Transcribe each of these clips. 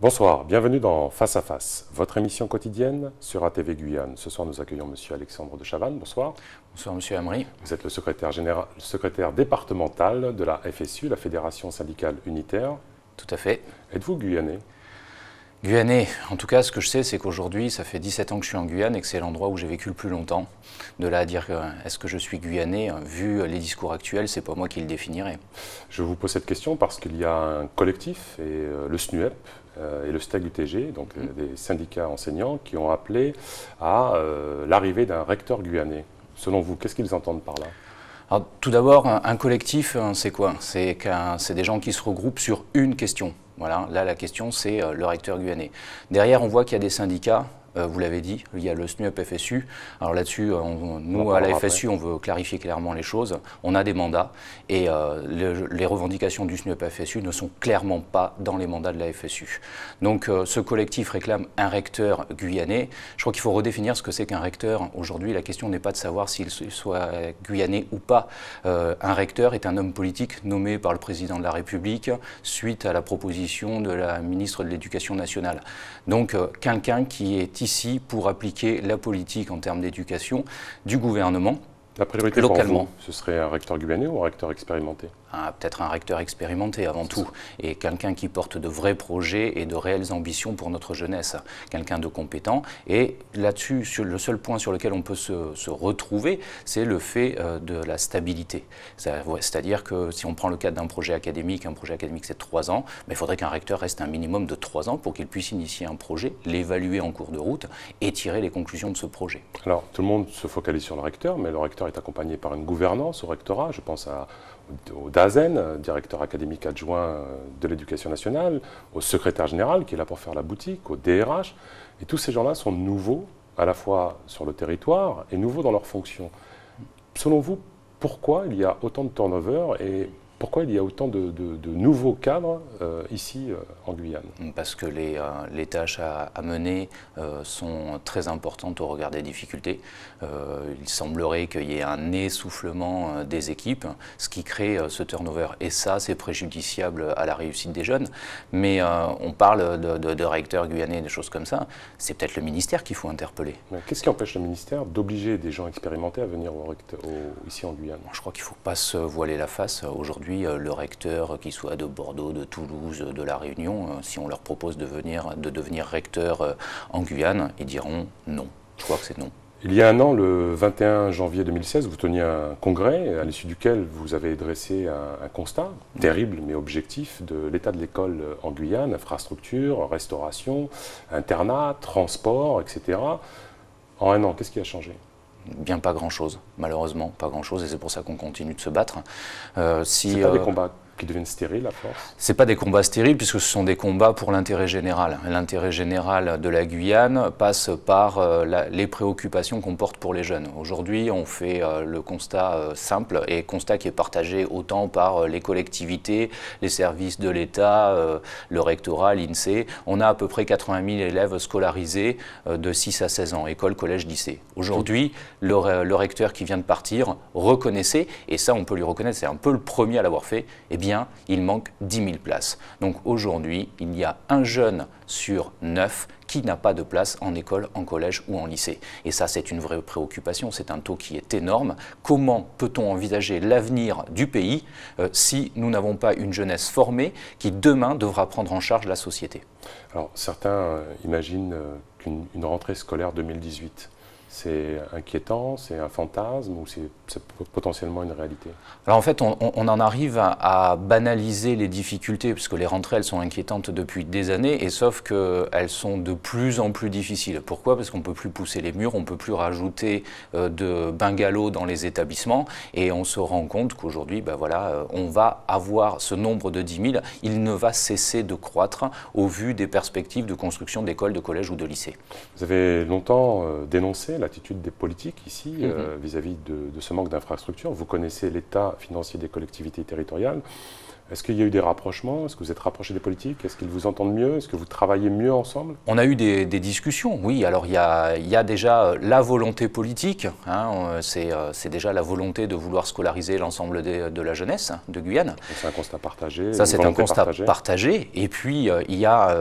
Bonsoir, bienvenue dans Face à Face, votre émission quotidienne sur ATV Guyane. Ce soir, nous accueillons M. Alexandre de Chavannes. Bonsoir. Bonsoir, M. Amri. Vous êtes le secrétaire, général, secrétaire départemental de la FSU, la Fédération syndicale unitaire. Tout à fait. Êtes-vous guyanais Guyanais, en tout cas, ce que je sais, c'est qu'aujourd'hui, ça fait 17 ans que je suis en Guyane et que c'est l'endroit où j'ai vécu le plus longtemps. De là à dire, euh, est-ce que je suis guyanais euh, Vu les discours actuels, c'est pas moi qui le définirai. Je vous pose cette question parce qu'il y a un collectif, et euh, le SNUEP, euh, et le STAG UTG, donc euh, mhm. des syndicats enseignants, qui ont appelé à euh, l'arrivée d'un recteur guyanais. Selon vous, qu'est-ce qu'ils entendent par là tout d'abord, un, collectif, c'est quoi C'est des gens qui se regroupent sur une question. Voilà, là, la question, c'est le recteur guyanais. Derrière, on voit qu'il y a des syndicats euh, vous l'avez dit, il y a le SNUP FSU. Alors là-dessus, euh, nous, à la FSU, on veut clarifier clairement les choses. On a des mandats et euh, les revendications du SNUP FSU ne sont clairement pas dans les mandats de la FSU. Donc ce collectif réclame un recteur guyanais. Je crois qu'il faut redéfinir ce que c'est qu'un recteur. Aujourd'hui, la question n'est pas de savoir s'il soit guyanais ou pas. un recteur est un homme politique nommé par le président de la République suite à la proposition de la ministre de l'Éducation nationale. Donc quelqu'un qui est pour appliquer la politique en termes d'éducation du gouvernement. La priorité localement. ce serait un recteur guyanais ou un recteur expérimenté peut-être un recteur expérimenté avant tout, et quelqu'un qui porte de vrais projets et de réelles ambitions pour notre jeunesse, quelqu'un de compétent. Et là-dessus, le seul point sur lequel on peut se, retrouver, c'est le fait euh, de la stabilité. C'est-à-dire que si on prend le cadre d'un projet académique, un projet académique c'est trois ans, mais il faudrait qu'un recteur reste un minimum de trois ans pour qu'il puisse initier un projet, l'évaluer en cours de route et tirer les conclusions de ce projet. Alors tout le monde se focalise sur le recteur, mais le recteur est accompagné par une gouvernance au rectorat. Je pense à au DAZEN, directeur académique adjoint euh, de l'éducation nationale, au secrétaire général qui est là pour faire la boutique, au DRH. Et tous ces gens-là sont nouveaux à la fois sur le territoire et nouveaux dans leurs fonctions. Selon vous, pourquoi il y a autant de turnover et pourquoi il y a autant de, nouveaux cadres euh, ici euh, en Guyane Parce que les, euh, tâches à, mener sont très importantes au regard des difficultés. il semblerait qu'il y ait un essoufflement des équipes, ce qui crée ce turnover. Et ça, c'est préjudiciable à la réussite des jeunes. Mais on parle de, recteurs guyanais, des choses comme ça. C'est peut-être le ministère qu'il faut interpeller. Qu'est-ce qui empêche le ministère d'obliger des gens expérimentés à venir ici en Guyane Je crois qu'il ne faut pas se voiler la face aujourd'hui euh, le recteur, qui soit de Bordeaux, de Toulouse, de La Réunion, euh, si on leur propose de, venir, de devenir recteur euh, en Guyane, ils diront non. Je crois que c'est non. Il y a un an, le 21 janvier 2016, vous teniez un congrès à l'issue duquel vous avez dressé un, un constat terrible mais objectif de l'état de l'école en Guyane, infrastructure, restauration, internat, transport, etc. En un an, qu'est-ce qui a changé bien pas grand-chose, malheureusement, pas grand-chose, et c'est pour ça qu'on continue de se battre. Euh, si, pas des euh, combats qui deviennent stériles à force Ce pas des combats stériles puisque ce sont des combats pour l'intérêt général. L'intérêt général de la Guyane passe par euh, les préoccupations qu'on porte pour les jeunes. Aujourd'hui, on fait euh, le constat euh, simple et constat qui est partagé autant par les collectivités, les services de l'État, le rectorat, l'INSEE. On a à peu près 80 000 élèves scolarisés de 6 à 16 ans, école, collège, lycée. Aujourd'hui, le, recteur qui vient de partir reconnaissait, et ça on peut lui reconnaître, c'est un peu le premier à l'avoir fait, eh il manque 10 000 places. Donc aujourd'hui, il y a un jeune sur neuf qui n'a pas de place en école, en collège ou en lycée. Et ça, c'est une vraie préoccupation, c'est un taux qui est énorme. Comment peut-on envisager l'avenir du pays euh, si nous n'avons pas une jeunesse formée qui demain devra prendre en charge la société Alors certains euh, imaginent euh, qu'une rentrée scolaire 2018 c'est inquiétant, c'est un fantasme ou c'est potentiellement une réalité Alors en fait, on, en arrive à, banaliser les difficultés, puisque les rentrées, elles sont inquiétantes depuis des années, et sauf qu'elles sont de plus en plus difficiles. Pourquoi Parce qu'on ne peut plus pousser les murs, on ne peut plus rajouter euh, de bungalows dans les établissements, et on se rend compte qu'aujourd'hui, ben voilà, euh, on va avoir ce nombre de 10 000, il ne va cesser de croître au vu des perspectives de construction d'écoles, de collèges ou de lycées. Vous avez longtemps euh, dénoncé l'attitude des politiques ici mhm. euh, vis-à-vis de, de, ce manque d'infrastructures. Vous connaissez l'état financier des collectivités territoriales. Est-ce qu'il y a eu des rapprochements Est-ce que vous êtes rapprochés des politiques Est-ce qu'ils vous entendent mieux Est-ce que vous travaillez mieux ensemble On a eu des, discussions, oui. Alors il y a, déjà euh, la volonté politique, hein, euh, euh, c'est déjà la volonté de vouloir scolariser l'ensemble de la jeunesse de Guyane. C'est un constat partagé. Ça c'est un constat partagé. Et puis il y a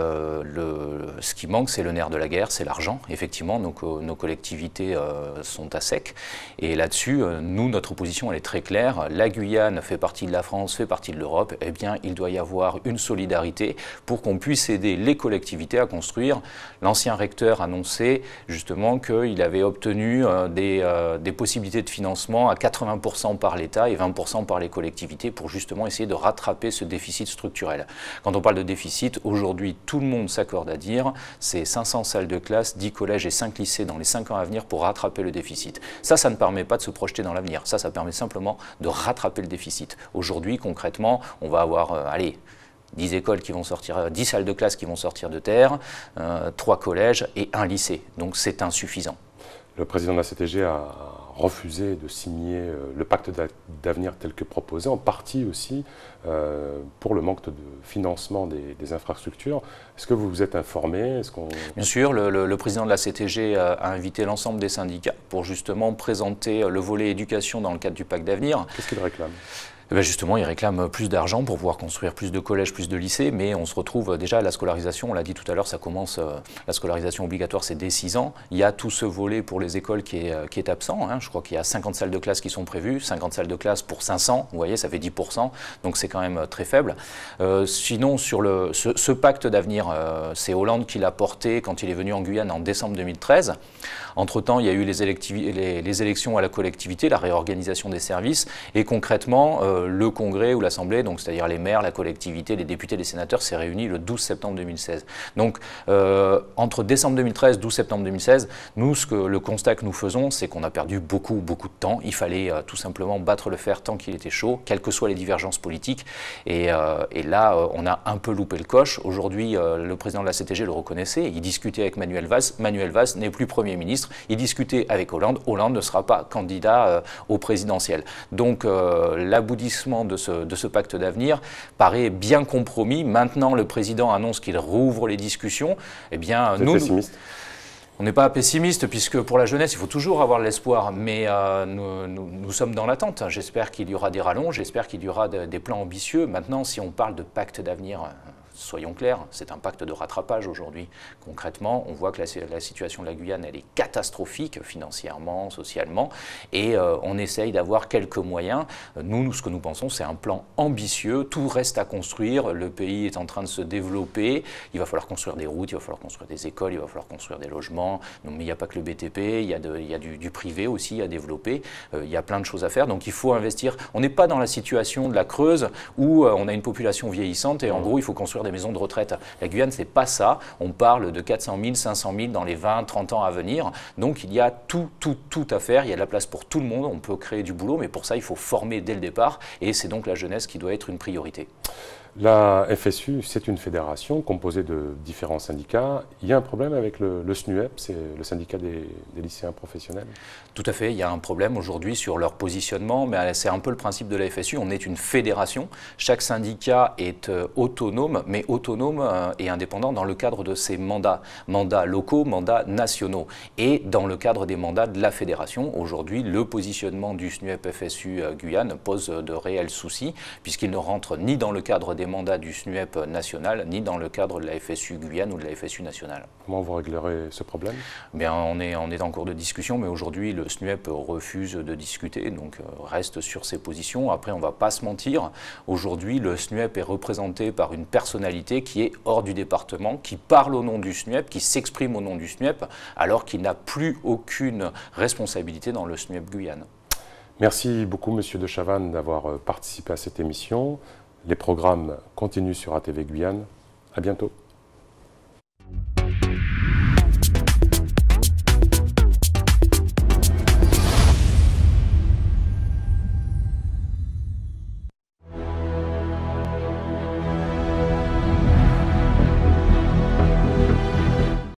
le, ce qui manque, c'est le nerf de la guerre, c'est l'argent. Effectivement, nos collectivités sont à sec. Et là-dessus, nous, notre position, elle est très claire. La Guyane fait partie de la France, fait partie de l'Europe eh bien, il doit y avoir une solidarité pour qu'on puisse aider les collectivités à construire. L'ancien recteur annonçait justement qu'il avait obtenu euh, euh, des, possibilités de financement à 80% par l'État et 20% par les collectivités pour justement essayer de rattraper ce déficit structurel. Quand on parle de déficit, aujourd'hui, tout le monde s'accorde à dire c'est 500 salles de classe, 10 collèges et 5 lycées dans les 5 ans à venir pour rattraper le déficit. Ça, ça ne permet pas de se projeter dans l'avenir. Ça, ça permet simplement de rattraper le déficit. Aujourd'hui, concrètement, on va avoir, euh, allez, 10 écoles qui vont sortir, 10 euh, salles de classe qui vont sortir de terre, 3 euh, collèges et un lycée. Donc c'est insuffisant. Le président de la CTG a refusé de signer le pacte d'avenir tel que proposé, en partie aussi pour le manque de financement des, infrastructures. Est-ce que vous vous êtes informé Bien sûr, le, président de la CTG a invité l'ensemble des syndicats pour justement présenter le volet éducation dans le cadre du pacte d'avenir. Qu'est-ce qu'il réclame eh ben, justement, ils réclament plus d'argent pour pouvoir construire plus de collèges, plus de lycées, mais on se retrouve déjà à la scolarisation, on l'a dit tout à l'heure, ça commence, euh, la scolarisation obligatoire, c'est dès 6 ans. Il y a tout ce volet pour les écoles qui est, euh, absent. Hein. Je crois qu'il y a 50 salles de classe qui sont prévues, 50 salles de classe pour 500, vous voyez, ça fait 10%, donc c'est quand même euh, très faible. sinon, sur le, ce, pacte d'avenir, c'est Hollande qui l'a porté quand il est venu en Guyane en décembre 2013. Entre-temps, il y a eu les, élections à la collectivité, la réorganisation des services, et concrètement, euh, le Congrès ou l'Assemblée, donc c'est-à-dire les maires, la collectivité, les députés, les sénateurs, s'est réuni le 12 septembre 2016. Donc euh, entre décembre 2013 et 12 septembre 2016, nous, ce que, le constat que nous faisons, c'est qu'on a perdu beaucoup, beaucoup de temps. Il fallait euh, tout simplement battre le fer tant qu'il était chaud, quelles que soient les divergences politiques. Et, là, on a un peu loupé le coche. Aujourd'hui, le président de la CTG le reconnaissait. Il discutait avec Manuel Valls. Manuel Valls n'est plus Premier ministre. Il discutait avec Hollande. Hollande ne sera pas candidat au présidentiel. Donc l'aboutissement de ce, pacte d'avenir paraît bien compromis. Maintenant, le président annonce qu'il rouvre les discussions. Eh bien, nous, On n'est pas pessimiste, puisque pour la jeunesse, il faut toujours avoir l'espoir, mais euh, nous, sommes dans l'attente. J'espère qu'il y aura des rallonges, j'espère qu'il y aura des plans ambitieux. Maintenant, si on parle de pacte d'avenir, soyons clairs, c'est un pacte de rattrapage aujourd'hui. Concrètement, on voit que la, situation de la Guyane, elle est catastrophique financièrement, socialement, et euh, on essaye d'avoir quelques moyens. Nous, nous, ce que nous pensons, c'est un plan ambitieux, tout reste à construire, le pays est en train de se développer, il va falloir construire des routes, il va falloir construire des écoles, il va falloir construire des logements, mais il n'y a pas que le BTP, il y a, il du, privé aussi à développer, euh, il y a plein de choses à faire, donc il faut investir. On n'est pas dans la situation de la Creuse où euh, on a une population vieillissante et en gros, il faut construire des maisons de retraite. La Guyane, c'est pas ça. On parle de 400 000, 500 000 dans les 20, 30 ans à venir. Donc il y a tout, tout, tout à faire. Il y a de la place pour tout le monde. On peut créer du boulot, mais pour ça, il faut former dès le départ. Et c'est donc la jeunesse qui doit être une priorité. La FSU, c'est une fédération composée de différents syndicats. Il y a un problème avec le, SNUEP, c'est le syndicat des, lycéens professionnels Tout à fait, il y a un problème aujourd'hui sur leur positionnement, mais c'est un peu le principe de la FSU. On est une fédération, chaque syndicat est euh, autonome, mais autonome euh, et indépendant dans le cadre de ses mandats, mandats locaux, mandats nationaux. Et dans le cadre des mandats de la fédération, aujourd'hui, le positionnement du SNUEP FSU euh, Guyane pose de réels soucis, puisqu'il ne rentre ni dans le cadre des Mandat du SNUEP national, ni dans le cadre de la FSU Guyane ou de la FSU nationale. Comment vous réglerez ce problème Bien, on est, on est en cours de discussion, mais aujourd'hui, le SNUEP refuse de discuter, donc euh, reste sur ses positions. Après, on ne va pas se mentir. Aujourd'hui, le SNUEP est représenté par une personnalité qui est hors du département, qui parle au nom du SNUEP, qui s'exprime au nom du SNUEP, alors qu'il n'a plus aucune responsabilité dans le SNUEP Guyane. Merci beaucoup, Monsieur de Chavannes, d'avoir euh, participé à cette émission. Les programmes continuent sur ATV Guyane. À bientôt.